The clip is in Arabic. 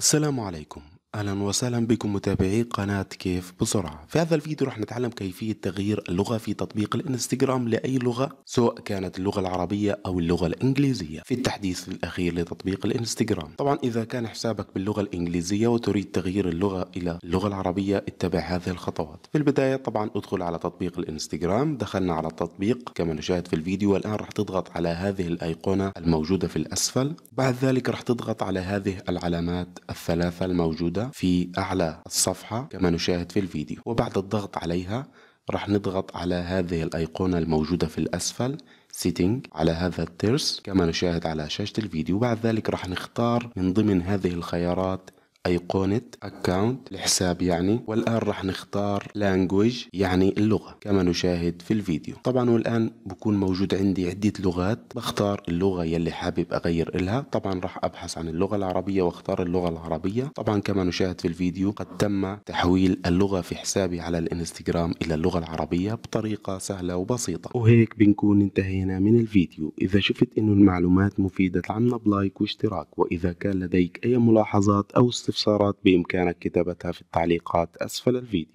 السلام عليكم اهلا وسهلا بكم متابعي قناة كيف بسرعة في هذا الفيديو راح نتعلم كيفية تغيير اللغة في تطبيق الانستغرام لأي لغة سواء كانت اللغة العربية أو اللغة الإنجليزية في التحديث الأخير لتطبيق الانستغرام طبعا إذا كان حسابك باللغة الإنجليزية وتريد تغيير اللغة إلى اللغة العربية اتبع هذه الخطوات في البداية طبعا ادخل على تطبيق الانستغرام دخلنا على التطبيق كما نشاهد في الفيديو والآن راح تضغط على هذه الأيقونة الموجودة في الأسفل بعد ذلك راح تضغط على هذه العلامات الثلاثة الموجودة موجودة في أعلى الصفحة كما نشاهد في الفيديو وبعد الضغط عليها راح نضغط على هذه الأيقونة الموجودة في الأسفل سيتنج على هذا الترس كما نشاهد على شاشة الفيديو بعد ذلك راح نختار من ضمن هذه الخيارات أيقونة أكاونت الحساب يعني والآن راح نختار لانجويج يعني اللغة كما نشاهد في الفيديو طبعا والآن بكون موجود عندي عدة لغات بختار اللغة يلي حابب أغير إلها طبعا راح أبحث عن اللغة العربية واختار اللغة العربية طبعا كما نشاهد في الفيديو قد تم تحويل اللغة في حسابي على الانستغرام إلى اللغة العربية بطريقة سهلة وبسيطة وهيك بنكون انتهينا من الفيديو إذا شفت أنه المعلومات مفيدة عمنا بلايك واشتراك وإذا كان لديك أي ملاحظات أو استفسارات واستفسارات بإمكانك كتابتها في التعليقات أسفل الفيديو